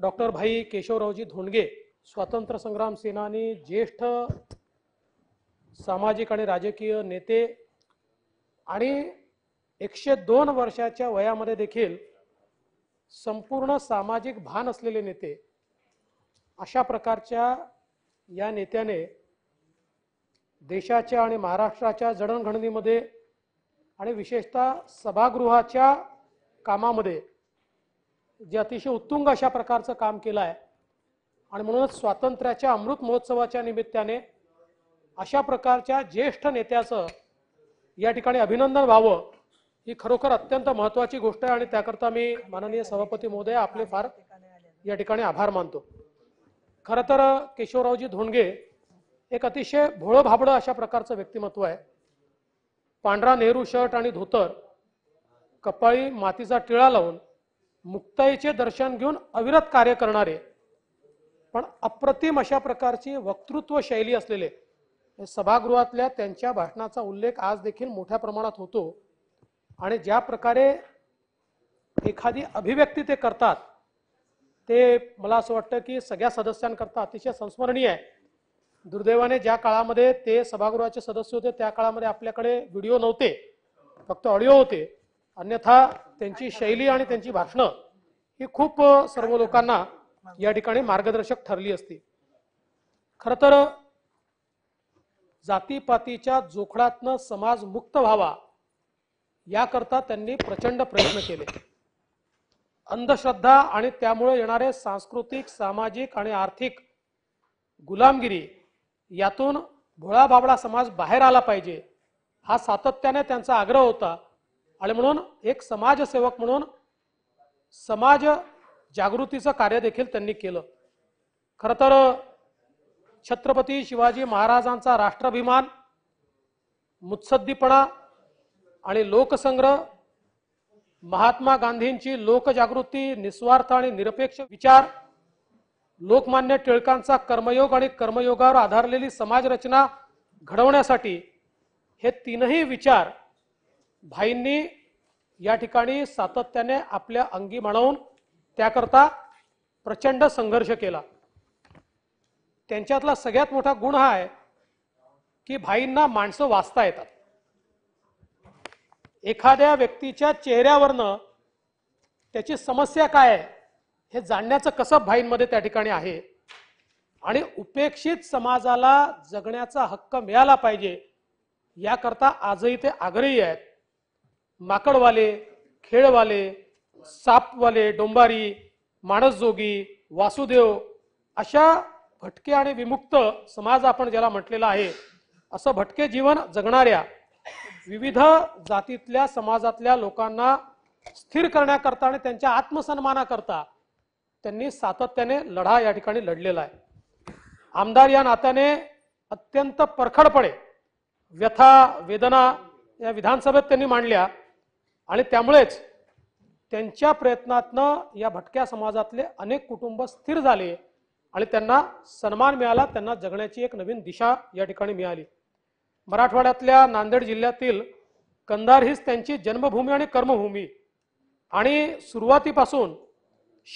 doctor भाई केशवरावजी धोंडगे स्वातंत्र्य संग्राम सेनानी ज्येष्ठ सामाजिक आणि राजकीय नेते आणि एकशे दोन वर्षाच्या वयामध्ये देखील संपूर्ण सामाजिक भान असलेले नेते अशा प्रकारच्या या नेत्याने देशाच्या आणि महाराष्ट्राच्या जडणघडणीमध्ये आणि विशेषतः सभागृहाच्या कामामध्ये जे अतिशय उत्तुंग अशा प्रकारचं काम केलं आहे आणि म्हणूनच स्वातंत्र्याच्या अमृत महोत्सवाच्या निमित्ताने अशा प्रकारच्या ज्येष्ठ नेत्याचं या ठिकाणी अभिनंदन व्हावं ही खरोखर अत्यंत महत्त्वाची गोष्ट आहे आणि त्याकरता मी माननीय सभापती महोदय आपले फार या ठिकाणी आभार मानतो खरं तर केशवरावजी धोंडगे एक अतिशय भोळं भाबडं अशा प्रकारचं व्यक्तिमत्व आहे पांढरा नेहरू शर्ट आणि धोतर कपाळी मातीचा टिळा लावून मुक्ताईचे दर्शन घेऊन अविरत कार्य करणारे पण अप्रतिम अशा प्रकारची वक्तृत्व शैली असलेले सभागृहातल्या त्यांच्या भाषणाचा उल्लेख आज देखील मोठ्या प्रमाणात होतो आणि ज्या प्रकारे एखादी अभिव्यक्ती ते करतात ते मला असं वाटतं की सगळ्या सदस्यांकरता अतिशय संस्मरणीय आहे दुर्दैवाने ज्या काळामध्ये ते सभागृहाचे सदस्य होते त्या काळामध्ये आपल्याकडे व्हिडिओ नव्हते फक्त ऑडिओ होते अन्यथा त्यांची शैली आणि त्यांची भाषणं ही खूप सर्व लोकांना या ठिकाणी मार्गदर्शक ठरली असती खर तर जातीपातीच्या जोखडातनं समाज मुक्त व्हावा याकरता त्यांनी प्रचंड प्रयत्न केले अंधश्रद्धा आणि त्यामुळे येणारे सांस्कृतिक सामाजिक आणि आर्थिक गुलामगिरी यातून भोळाबाबडा समाज बाहेर आला पाहिजे हा सातत्याने त्यांचा आग्रह होता आणि म्हणून एक समाजसेवक म्हणून समाज जागृतीचं कार्य देखील त्यांनी केलं खरं तर छत्रपती शिवाजी महाराजांचा राष्ट्राभिमान मुत्सद्दीपणा आणि लोकसंग्रह महात्मा गांधींची लोकजागृती निस्वार्थ आणि निरपेक्ष विचार लोकमान्य टिळकांचा कर्मयोग आणि कर्मयोगावर आधारलेली समाजरचना घडवण्यासाठी हे तीनही विचार भाईंनी या ठिकाणी सातत्याने आपल्या अंगी म्हणून त्याकरता प्रचंड संघर्ष केला त्यांच्यातला सगळ्यात मोठा गुण हा आहे की भाईंना माणसं वाचता येतात एखाद्या व्यक्तीच्या चेहऱ्यावरनं त्याची समस्या काय आहे हे जाणण्याचं कसं भाईंमध्ये त्या ठिकाणी आहे आणि उपेक्षित समाजाला जगण्याचा हक्क मिळाला पाहिजे याकरता आजही ते आग्रही आहेत माकडवाले खेळवाले सापवाले डोंबारी माणसजोगी वासुदेव अशा भटके आणि विमुक्त समाज आपण ज्याला म्हटलेला आहे असं भटके जीवन जगणाऱ्या विविध जातीतल्या समाजातल्या लोकांना स्थिर करण्याकरता आणि त्यांच्या आत्मसन्मानाकरता त्यांनी सातत्याने लढा या ठिकाणी लढलेला आहे आमदार या नात्याने अत्यंत परखडपणे व्यथा वेदना या विधानसभेत त्यांनी मांडल्या आणि त्यामुळेच त्यांच्या प्रयत्नातनं या भटक्या समाजातले अनेक कुटुंब स्थिर झाले आणि त्यांना सन्मान मिळाला त्यांना जगण्याची एक नवीन दिशा या ठिकाणी मिळाली मराठवाड्यातल्या नांदेड जिल्ह्यातील कंधार हीच त्यांची जन्मभूमी आणि कर्मभूमी आणि सुरुवातीपासून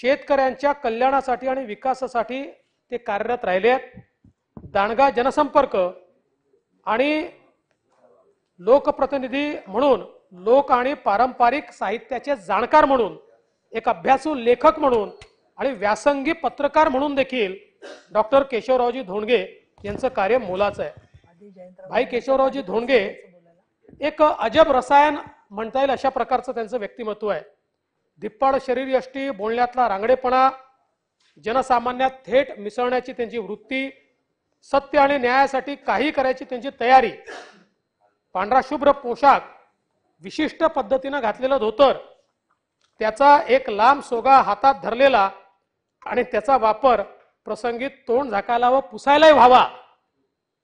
शेतकऱ्यांच्या कल्याणासाठी आणि विकासासाठी ते कार्यरत राहिले आहेत दांडगा जनसंपर्क आणि लोकप्रतिनिधी म्हणून लोक आणि पारंपरिक साहित्याचे जाणकार म्हणून एक अभ्यासू लेखक म्हणून आणि व्यासंगी पत्रकार म्हणून देखील डॉक्टर केशवरावजी धोंडगे यांचं कार्य मोलाचं आहे भाई केशवरावजी धोंडगे एक अजब रसायन म्हणता येईल अशा प्रकारचं त्यांचं व्यक्तिमत्व आहे धिप्पाड शरीरयष्टी बोलण्यातला रांगडेपणा जनसामान्यात थेट मिसळण्याची त्यांची वृत्ती सत्य आणि न्यायासाठी काही करायची त्यांची तयारी पांढरा शुभ्र पोशाख विशिष्ट पद्धतीनं घातलेलं धोतर त्याचा एक लांब सोगा हातात धरलेला आणि त्याचा वापर प्रसंगीत तोंड झाकायला व पुसायलाही व्हावा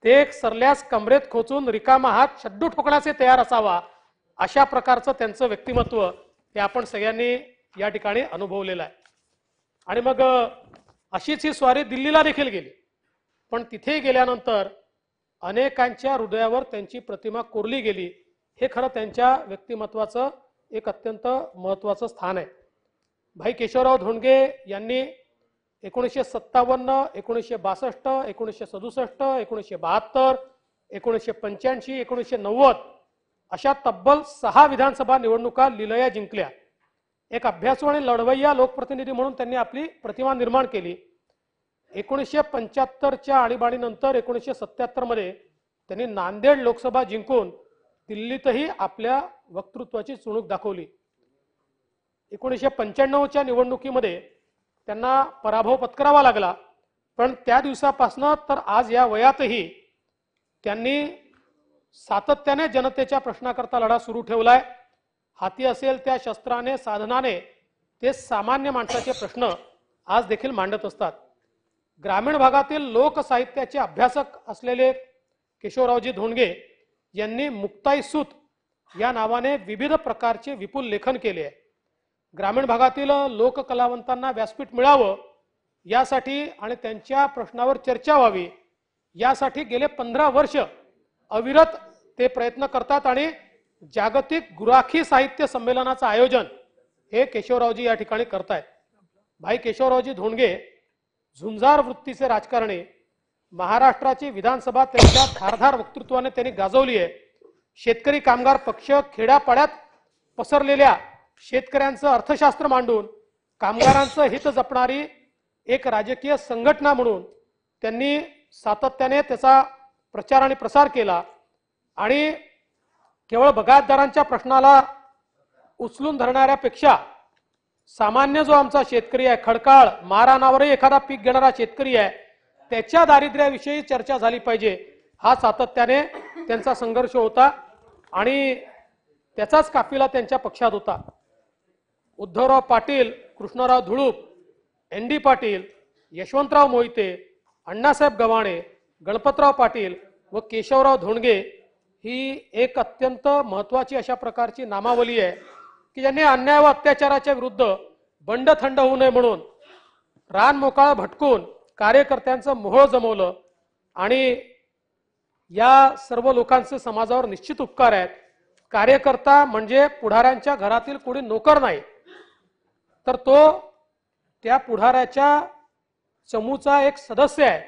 ते एक सरल्यास कमरेत खोचून रिकामा हात शड्डू ठोकण्याचे तयार असावा अशा प्रकारचं त्यांचं व्यक्तिमत्व हे आपण सगळ्यांनी या ठिकाणी अनुभवलेलं आहे आणि मग अशीच ही स्वारी दिल्लीला देखील गेली पण तिथे गेल्यानंतर अनेकांच्या हृदयावर त्यांची प्रतिमा कोरली गेली हे खरं त्यांच्या व्यक्तिमत्वाचं एक अत्यंत महत्त्वाचं स्थान आहे भाई केशवराव धोंडगे यांनी एकोणीसशे सत्तावन्न एकोणीसशे बासष्ट एकोणीसशे सदुसष्ट एकोणीसशे बहात्तर एकोणीसशे पंच्याऐंशी एकोणीसशे नव्वद अशा तब्बल सहा विधानसभा निवडणुका लिलया जिंकल्या एक अभ्यासू आणि लढवय्या लोकप्रतिनिधी म्हणून त्यांनी आपली प्रतिमा निर्माण केली एकोणीसशे पंच्याहत्तरच्या आणीबाणीनंतर एकोणीसशे सत्याहत्तरमध्ये त्यांनी नांदेड लोकसभा जिंकून दिल्लीतही आपल्या वक्तृत्वाची चुणूक दाखवली एकोणीसशे पंच्याण्णवच्या निवडणुकीमध्ये त्यांना पराभव पत्करावा लागला पण त्या दिवसापासनं तर आज या वयातही त्यांनी सातत्याने जनतेच्या प्रश्नाकरता लढा सुरू ठेवलाय हाती असेल त्या शस्त्राने साधनाने ते सामान्य माणसाचे प्रश्न आज देखील मांडत असतात ग्रामीण भागातील लोकसाहित्याचे अभ्यासक असलेले केशवरावजी धोंडगे यांनी मुक्ताई सूत या नावाने विविध प्रकारचे विपुल लेखन केले आहे ग्रामीण भागातील लोककलावंतांना व्यासपीठ मिळावं यासाठी आणि त्यांच्या प्रश्नावर चर्चा व्हावी यासाठी गेले पंधरा वर्ष अविरत ते प्रयत्न करतात आणि जागतिक गुराखी साहित्य संमेलनाचं आयोजन हे केशवरावजी या ठिकाणी करतायत भाई केशवरावजी धोंडगे झुंजार वृत्तीचे राजकारणी महाराष्ट्राची विधानसभा त्यांच्या धारधार वक्तृत्वाने त्यांनी गाजवली आहे शेतकरी कामगार पक्ष खेड्यापाड्यात पसरलेल्या शेतकऱ्यांचं अर्थशास्त्र मांडून कामगारांचं हित जपणारी एक राजकीय संघटना म्हणून त्यांनी सातत्याने त्याचा प्रचार आणि प्रसार केला आणि केवळ बगायतदारांच्या प्रश्नाला उचलून धरणाऱ्यापेक्षा सामान्य जो आमचा शेतकरी आहे खडकाळ मारानावरही एखादा पीक घेणारा शेतकरी आहे त्याच्या दारिद्र्याविषयी चर्चा झाली पाहिजे हा सातत्याने त्यांचा संघर्ष होता आणि त्याचाच काफिला त्यांच्या पक्षात होता उद्धवराव पाटील कृष्णराव धुळूप एन डी पाटील यशवंतराव मोहिते अण्णासाहेब गव्हाणे गणपतराव पाटील व केशवराव धोंडगे ही एक अत्यंत महत्त्वाची अशा प्रकारची नामावली आहे की ज्यांनी अन्याय व अत्याचाराच्या विरुद्ध बंड थंड होऊ नये म्हणून रान मोकाळा भटकून कार्यकर्त्यांचं मोहळ जमवलं आणि या सर्व लोकांचं समाजावर निश्चित उपकार आहेत कार्यकर्ता म्हणजे पुढाऱ्यांच्या घरातील कोणी नोकर नाही तर तो त्या पुढाऱ्याच्या चमूचा एक सदस्य आहे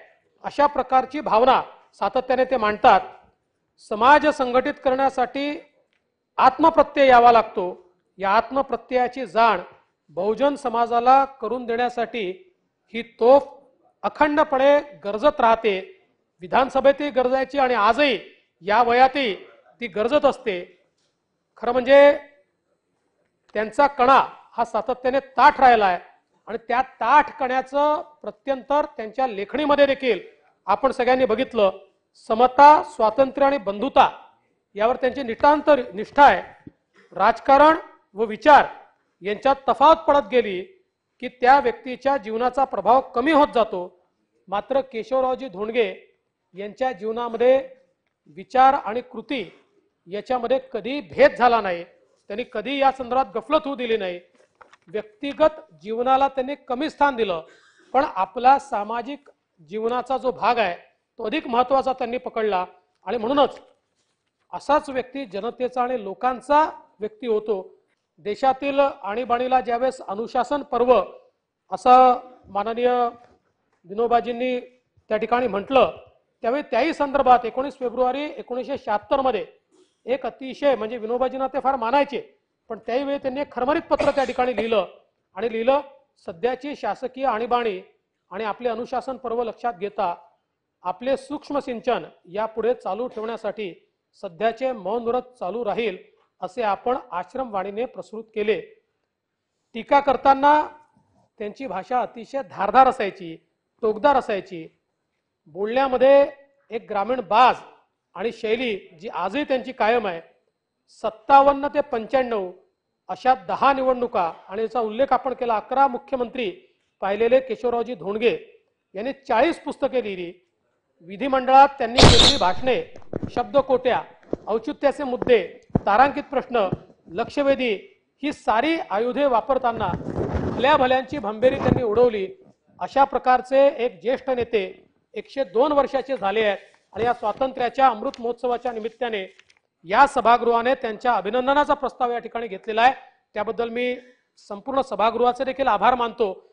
अशा प्रकारची भावना सातत्याने ते मांडतात समाज संघटित करण्यासाठी आत्मप्रत्यय यावा लागतो या आत्मप्रत्ययाची जाण बहुजन समाजाला करून देण्यासाठी ही तोफ अखंडपणे गरजत राहते विधानसभेतही गरजायची आणि आजही या वयातही ती गरजत असते खरं म्हणजे त्यांचा कणा हा सातत्याने ताठ राहिला आहे आणि त्या ताठ कण्याचं प्रत्यंतर त्यांच्या लेखणीमध्ये देखील आपण सगळ्यांनी बघितलं समता स्वातंत्र्य आणि बंधुता यावर त्यांची नितांत निष्ठा आहे राजकारण व विचार यांच्यात तफावत पडत गेली की त्या व्यक्तीच्या जीवनाचा प्रभाव कमी होत जातो मात्र केशवरावजी धोंडगे यांच्या जीवनामध्ये विचार आणि कृती याच्यामध्ये कधी भेद झाला नाही त्यांनी कधी या संदर्भात गफलत होऊ दिली नाही व्यक्तिगत जीवनाला त्यांनी कमी स्थान दिलं पण आपला सामाजिक जीवनाचा जो भाग आहे तो अधिक महत्वाचा त्यांनी पकडला आणि म्हणूनच असाच व्यक्ती जनतेचा आणि लोकांचा व्यक्ती होतो देशातील आणीबाणीला ज्यावेळेस अनुशासन पर्व असं माननीय विनोबाजींनी त्या ठिकाणी म्हटलं त्यावेळी त्याही संदर्भात एकोणीस फेब्रुवारी एकोणीसशे शहात्तरमध्ये एक अतिशय म्हणजे विनोबाजींना ते फार मानायचे पण त्याही वेळी त्यांनी एक खरमरीत पत्र त्या ठिकाणी लिहिलं आणि लिहिलं सध्याची शासकीय आणीबाणी आणि आपले अनुशासन पर्व लक्षात घेता आपले सूक्ष्म सिंचन यापुढे चालू ठेवण्यासाठी सध्याचे मौन व्रत चालू राहील असे आपण आश्रमवाणीने प्रसृत केले टीका करताना त्यांची भाषा अतिशय धारधार असायची टोकदार असायची बोलण्यामध्ये एक ग्रामीण बाज आणि शैली जी आजही त्यांची कायम आहे सत्तावन्न ते पंच्याण्णव अशा दहा निवडणुका आणि याचा उल्लेख आपण केला अकरा मुख्यमंत्री पाहिलेले केशवरावजी धोंडगे यांनी चाळीस पुस्तके लिहिली विधिमंडळात त्यांनी केलेली भाषणे शब्दकोट्या औचित्याचे मुद्दे तारांकित प्रश्न लक्षवेधी ही सारी आयुधे वापरताना भल्या भल्यांची भंभेरी त्यांनी उडवली अशा प्रकारचे एक ज्येष्ठ नेते एकशे दोन वर्षाचे झाले आहेत आणि या स्वातंत्र्याच्या अमृत महोत्सवाच्या निमित्ताने या सभागृहाने त्यांच्या अभिनंदनाचा प्रस्ताव या ठिकाणी घेतलेला आहे त्याबद्दल मी संपूर्ण सभागृहाचे देखील आभार मानतो